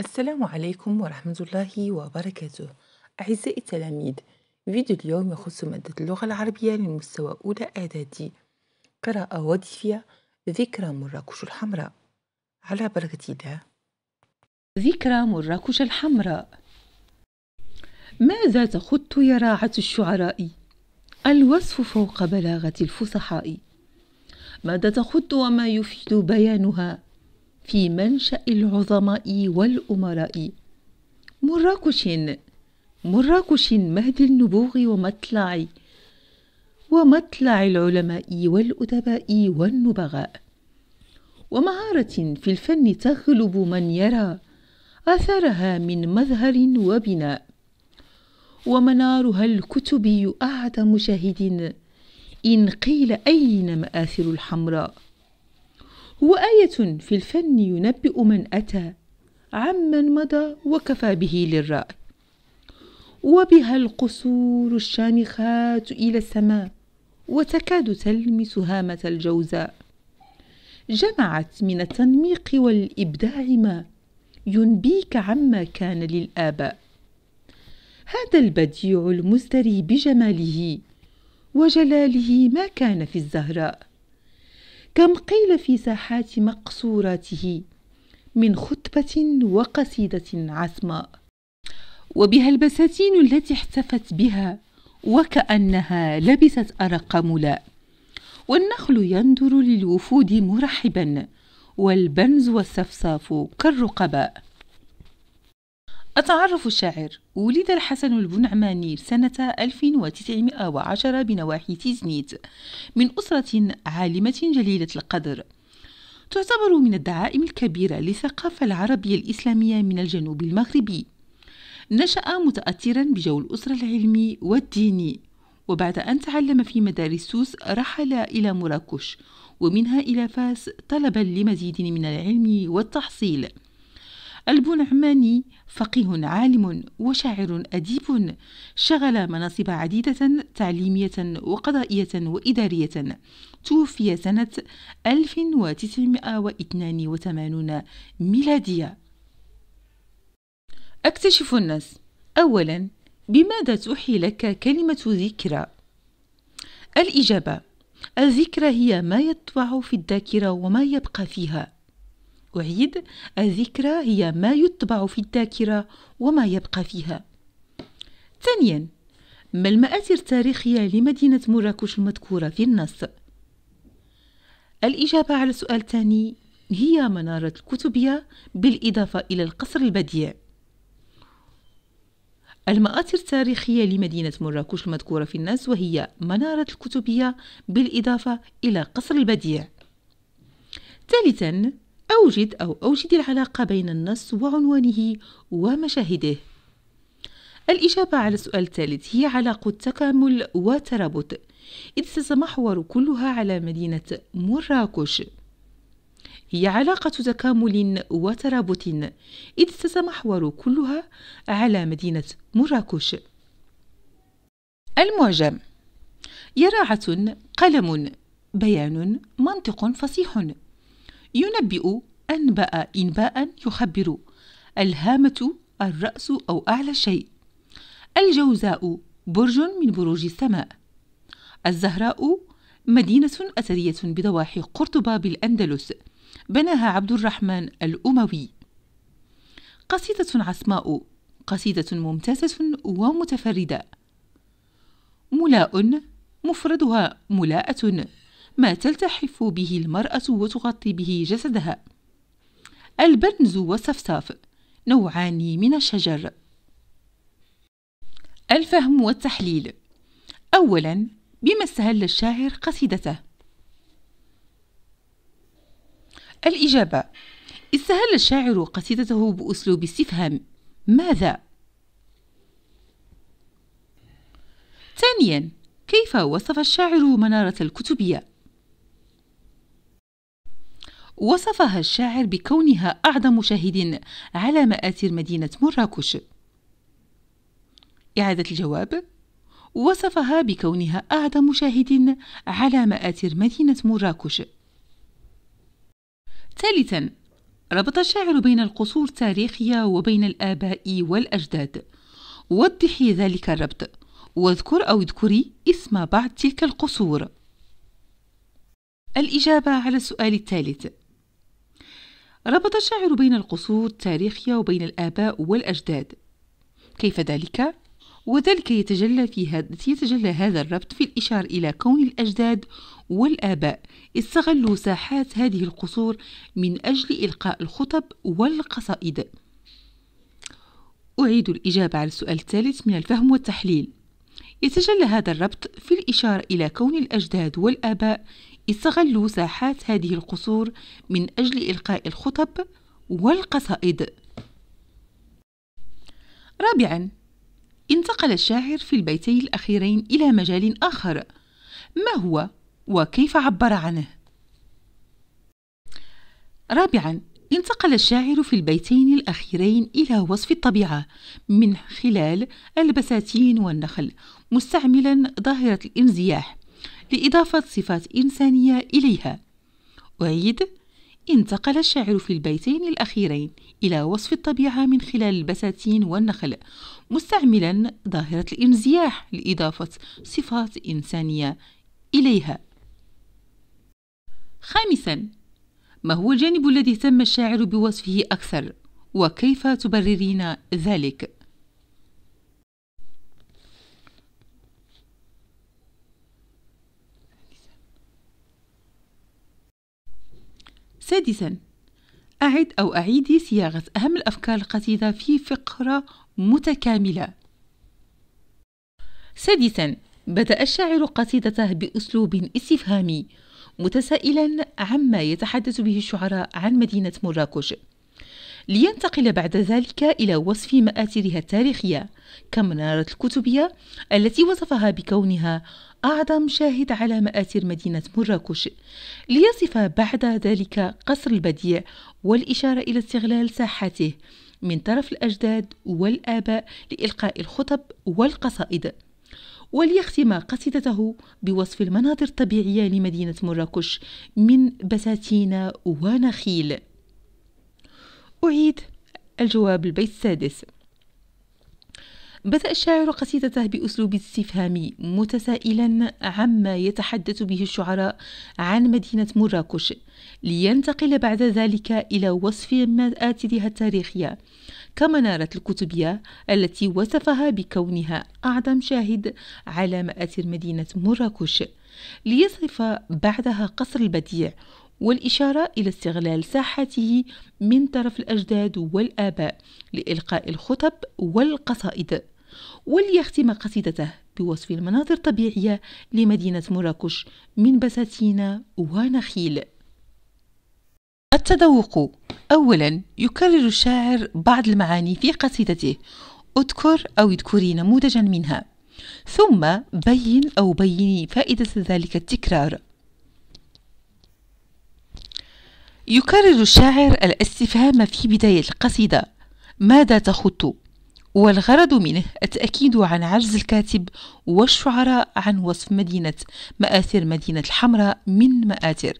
السلام عليكم ورحمة الله وبركاته أعزائي التلاميذ فيديو اليوم يخص مادة اللغة العربية للمستوى أولى إعدادي قراءة وديفية ذكرى مراكش الحمراء على بركة الله ذكرى مراكش الحمراء ماذا تخط يا راعة الشعراء؟ الوصف فوق بلاغة الفصحاء ماذا تخط وما يفيد بيانها؟ في منشأ العظماء والأمراء مراكش مراكش مهد النبوغ ومطلع ومطلع العلماء والأدباء والنبغاء ومهارة في الفن تغلب من يرى أثرها من مظهر وبناء ومنارها الكتبي أعدم مشاهد إن قيل أين مآثر الحمراء هو آية في الفن ينبئ من أتى عمن مضى وكفى به للرأي وبها القصور الشامخات إلى السماء وتكاد تلمس هامة الجوزاء جمعت من التنميق والإبداع ما ينبيك عما كان للآباء هذا البديع المزدري بجماله وجلاله ما كان في الزهراء كم قيل في ساحات مقصوراته من خطبة وقصيدة عسماء وبها البساتين التي احتفت بها وكأنها لبست أرق ملاء والنخل يندر للوفود مرحبا والبنز والسفساف كالرقباء أتعرف الشاعر ولد الحسن البنعماني سنة 1910 بنواحي تيزنيت من أسرة عالمة جليلة القدر تعتبر من الدعائم الكبيرة للثقافة العربية الإسلامية من الجنوب المغربي نشأ متأثرا بجو الأسرة العلمي والديني وبعد أن تعلم في مدارس سوس رحل إلى مراكش ومنها إلى فاس طلبا لمزيد من العلم والتحصيل البنعماني فقيه عالم وشاعر أديب شغل مناصب عديدة تعليمية وقضائية وإدارية توفي سنة 1982 ميلادية أكتشف الناس أولا بماذا توحي لك كلمة ذكرى؟ الإجابة الذكرى هي ما يطبع في الذاكرة وما يبقى فيها أعيد الذكرى هي ما يطبع في الذاكرة وما يبقى فيها ثانيا ما المآثر التاريخية لمدينة مراكش المذكورة في النص؟ الإجابة على السؤال الثاني هي منارة الكتبية بالإضافة إلى القصر البديع المآثر التاريخية لمدينة مراكش المذكورة في النص وهي منارة الكتبية بالإضافة إلى قصر البديع ثالثا أوجد أو أوجد العلاقة بين النص وعنوانه ومشاهده الإجابة على السؤال الثالث هي علاقة تكامل وترابط إذ تتمحور كلها على مدينة مراكش هي علاقة تكامل وترابط إذ تتمحور كلها على مدينة مراكش المعجم يراعة قلم بيان منطق فصيح ينبئ أنبأ إنباء يخبر الهامة الرأس أو أعلى شيء الجوزاء برج من بروج السماء الزهراء مدينة أثرية بضواحي قرطبة بالأندلس بناها عبد الرحمن الأموي قصيدة عصماء قصيدة ممتازة ومتفردة ملاء مفردها ملاءة ما تلتحف به المرأة وتغطي به جسدها البرنز والصفصاف نوعان من الشجر الفهم والتحليل أولا بما استهل الشاعر قصيدته الإجابة استهل الشاعر قصيدته بأسلوب استفهام ماذا؟ ثانيا كيف وصف الشاعر منارة الكتبية؟ وصفها الشاعر بكونها أعظم شاهد على مآثر مدينة مراكش إعادة الجواب وصفها بكونها أعظم شاهد على مآثر مدينة مراكش ثالثا ربط الشاعر بين القصور التاريخية وبين الآباء والأجداد وضحي ذلك الربط واذكر أو اذكري اسم بعض تلك القصور الإجابة على السؤال الثالث ربط الشاعر بين القصور التاريخية وبين الآباء والأجداد كيف ذلك؟ وذلك يتجلى في هذا يتجلى هذا الربط في الإشارة إلى كون الأجداد والآباء استغلوا ساحات هذه القصور من أجل إلقاء الخطب والقصائد. أعيد الإجابة على السؤال الثالث من الفهم والتحليل. يتجلى هذا الربط في الإشارة إلى كون الأجداد والآباء استغلوا ساحات هذه القصور من أجل إلقاء الخطب والقصائد رابعا انتقل الشاعر في البيتين الأخيرين إلى مجال آخر ما هو وكيف عبر عنه رابعا انتقل الشاعر في البيتين الأخيرين إلى وصف الطبيعة من خلال البساتين والنخل مستعملا ظاهرة الانزياح لإضافة صفات إنسانية إليها أعيد انتقل الشاعر في البيتين الأخيرين إلى وصف الطبيعة من خلال البساتين والنخل مستعملا ظاهرة الانزياح لإضافة صفات إنسانية إليها خامسا ما هو الجانب الذي اهتم الشاعر بوصفه أكثر وكيف تبررين ذلك؟ سادسا أعد أو أعيدي صياغة أهم الأفكار القصيدة في فقرة متكاملة سادسا بدأ الشاعر قصيدته بأسلوب استفهامي متسائلا عما يتحدث به الشعراء عن مدينة مراكش لينتقل بعد ذلك إلى وصف مآثرها التاريخية كمنارة الكتبية التي وصفها بكونها أعظم شاهد على مآثر مدينة مراكش ليصف بعد ذلك قصر البديع والإشارة إلى استغلال ساحته من طرف الأجداد والآباء لإلقاء الخطب والقصائد وليختم قصيدته بوصف المناظر الطبيعية لمدينة مراكش من بساتين ونخيل أعيد الجواب البيت السادس بدأ الشاعر قصيدته بأسلوب استفهامي متسائلا عما يتحدث به الشعراء عن مدينة مراكش لينتقل بعد ذلك إلى وصف مآتدها التاريخية كمنارة الكتبية التي وصفها بكونها أعظم شاهد على مآثر مدينة مراكش ليصف بعدها قصر البديع والإشارة إلى استغلال ساحته من طرف الأجداد والآباء لإلقاء الخطب والقصائد وليختم قصيدته بوصف المناظر الطبيعية لمدينة مراكش من بساتين ونخيل التذوق أولا يكرر الشاعر بعض المعاني في قصيدته اذكر أو اذكري نموذجا منها ثم بين أو بيني فائدة ذلك التكرار يكرر الشاعر الاستفهام في بداية القصيدة ماذا تخط؟ والغرض منه التأكيد عن عجز الكاتب والشعراء عن وصف مدينة مآثر مدينة الحمراء من مآثر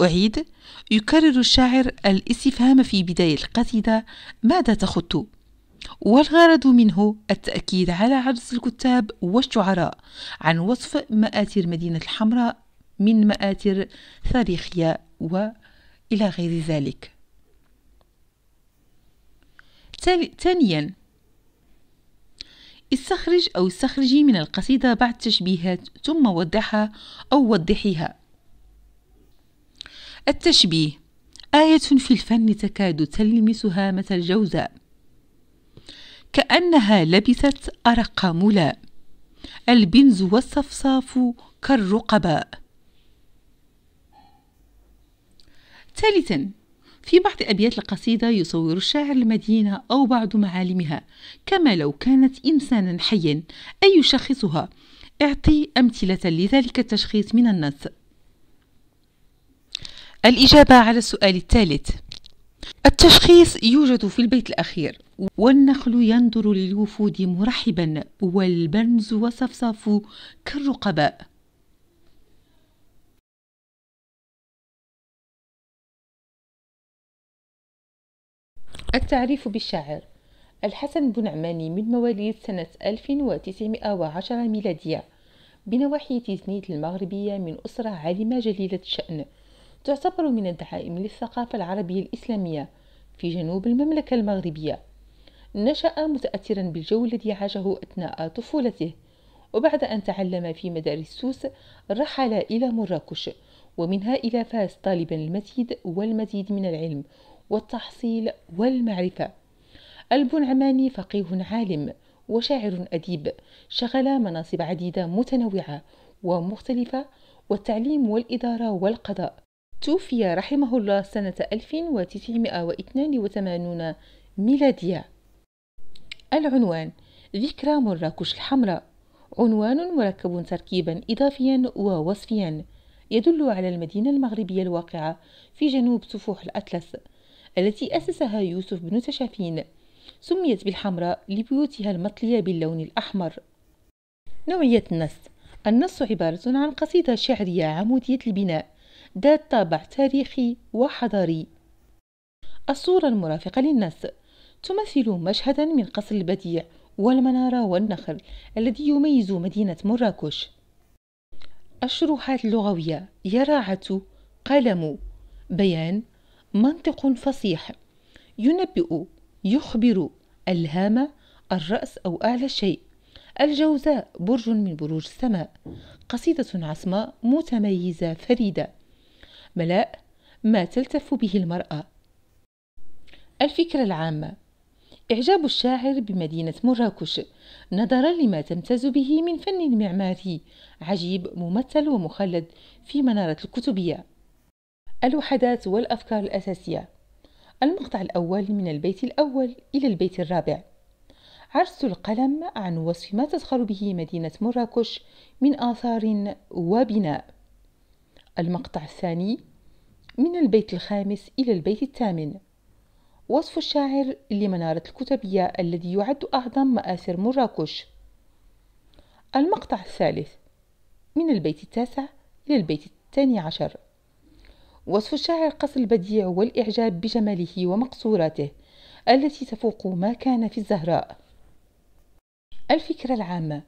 أعيد يكرر الشاعر الاستفهام في بداية القصيدة ماذا تخط؟ والغرض منه التأكيد على عجز الكتاب والشعراء عن وصف مآثر مدينة الحمراء من مآثر تاريخية و إلى غير ذلك ثانيا استخرج أو استخرجي من القصيدة بعض التشبيهات ثم وضحها أو وضحيها التشبيه آية في الفن تكاد تلمس هامة الجوزاء كأنها لبست أرق ملا البنز والصفصاف كالرقباء ثالثا في بعض أبيات القصيدة يصور الشاعر المدينة أو بعض معالمها كما لو كانت إنسانا حيا أي يشخصها اعطي أمثلة لذلك التشخيص من النص الإجابة على السؤال الثالث التشخيص يوجد في البيت الأخير والنخل ينظر للوفود مرحبا والبنز وصفصاف كالرقباء التعريف بالشاعر الحسن بن عماني من مواليد سنة 1910 ميلادية بنواحي تيزنيد المغربية من أسرة عالمة جليلة الشأن تعتبر من الدعائم للثقافة العربية الإسلامية في جنوب المملكة المغربية نشأ متأثرا بالجو الذي عاشه أثناء طفولته وبعد أن تعلم في مدارس سوس رحل إلى مراكش ومنها إلى فاس طالبا المزيد والمزيد من العلم والتحصيل والمعرفة البنعماني فقيه عالم وشاعر أديب شغل مناصب عديدة متنوعة ومختلفة والتعليم والإدارة والقضاء توفي رحمه الله سنة 1982 ميلادية العنوان ذكرى مراكش الحمراء عنوان مركب تركيبا إضافيا ووصفيا يدل على المدينة المغربية الواقعة في جنوب سفوح الأطلس التي أسسها يوسف بن تشافين سميت بالحمراء لبيوتها المطلية باللون الأحمر نوعية النص النص عبارة عن قصيدة شعرية عمودية البناء ذات طابع تاريخي وحضاري الصورة المرافقة للنص تمثل مشهدا من قصر البديع والمنارة والنخل الذي يميز مدينة مراكش الشروحات اللغوية يراعة قلم بيان منطق فصيح ينبئ يخبر الهام الرأس أو أعلى الشيء الجوزاء برج من بروج السماء قصيدة عصماء متميزة فريدة ملاء ما تلتف به المرأة الفكرة العامة إعجاب الشاعر بمدينة مراكش نظرا لما تمتاز به من فن معماري عجيب ممثل ومخلد في منارة الكتبية الوحدات والأفكار الأساسية المقطع الأول من البيت الأول إلى البيت الرابع عرس القلم عن وصف ما تزخر به مدينة مراكش من آثار وبناء المقطع الثاني من البيت الخامس إلى البيت الثامن وصف الشاعر لمنارة الكتبية الذي يعد أعظم مآثر مراكش المقطع الثالث من البيت التاسع إلى البيت الثاني عشر وصف الشاعر قصر البديع والإعجاب بجماله ومقصوراته التي تفوق ما كان في الزهراء الفكرة العامة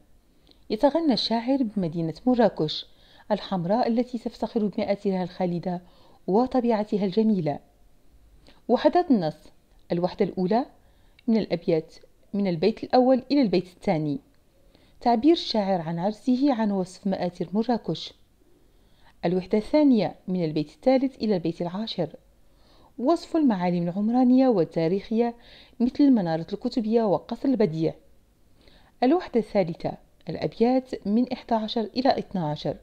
يتغنى الشاعر بمدينة مراكش الحمراء التي تفتخر بمئاتها الخالدة وطبيعتها الجميلة وحدات النص الوحدة الأولى من الأبيات من البيت الأول إلى البيت الثاني تعبير الشاعر عن عرسه عن وصف مآتر مراكش الوحدة الثانية من البيت الثالث إلى البيت العاشر وصف المعالم العمرانية والتاريخية مثل المنارة الكتبية وقصر البديع الوحدة الثالثة الأبيات من 11 إلى 12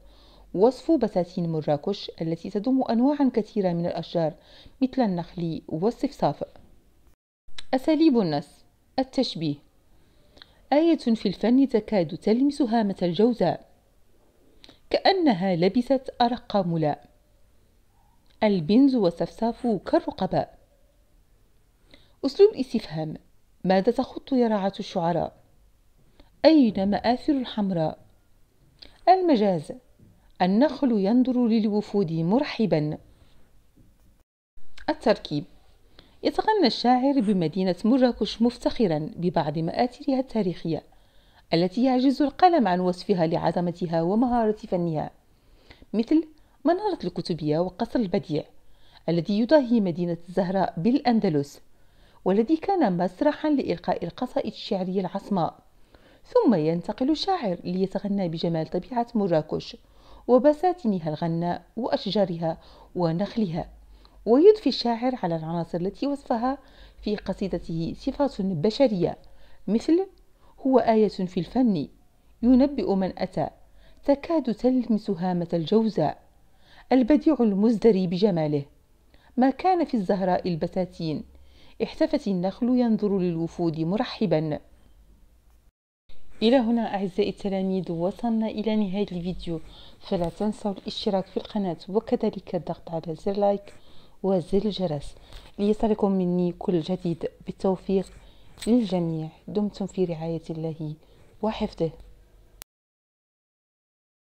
وصف بساتين مراكش التي تضم أنواعا كثيرة من الأشجار مثل النخل والصفصاف أساليب النص التشبيه آية في الفن تكاد تلمس هامة الجوزاء كأنها لبست أرق ملاء البنز والسفساف كالرقباء أسلوب استفهام ماذا تخط يا رعاة الشعراء؟ أين مآثر الحمراء؟ المجاز النخل ينظر للوفود مرحبا التركيب يتغنى الشاعر بمدينة مراكش مفتخرا ببعض مآثرها التاريخية التي يعجز القلم عن وصفها لعظمتها ومهارة فنها مثل منارة الكتبية وقصر البديع الذي يضاهي مدينة الزهراء بالأندلس والذي كان مسرحا لإلقاء القصائد الشعرية العصماء ثم ينتقل الشاعر ليتغنى بجمال طبيعة مراكش وبساتينها الغناء وأشجارها ونخلها ويضفي الشاعر على العناصر التي وصفها في قصيدته صفات بشرية مثل هو آية في الفن ينبئ من أتى تكاد تلمس هامة الجوزاء البديع المزدري بجماله ما كان في الزهراء البساتين احتفت النخل ينظر للوفود مرحبا إلى هنا أعزائي التلاميذ وصلنا إلى نهاية الفيديو فلا تنسوا الاشتراك في القناة وكذلك الضغط على زر لايك وزر الجرس ليصلكم مني كل جديد بالتوفيق للجميع دمتم في رعاية الله وحفظه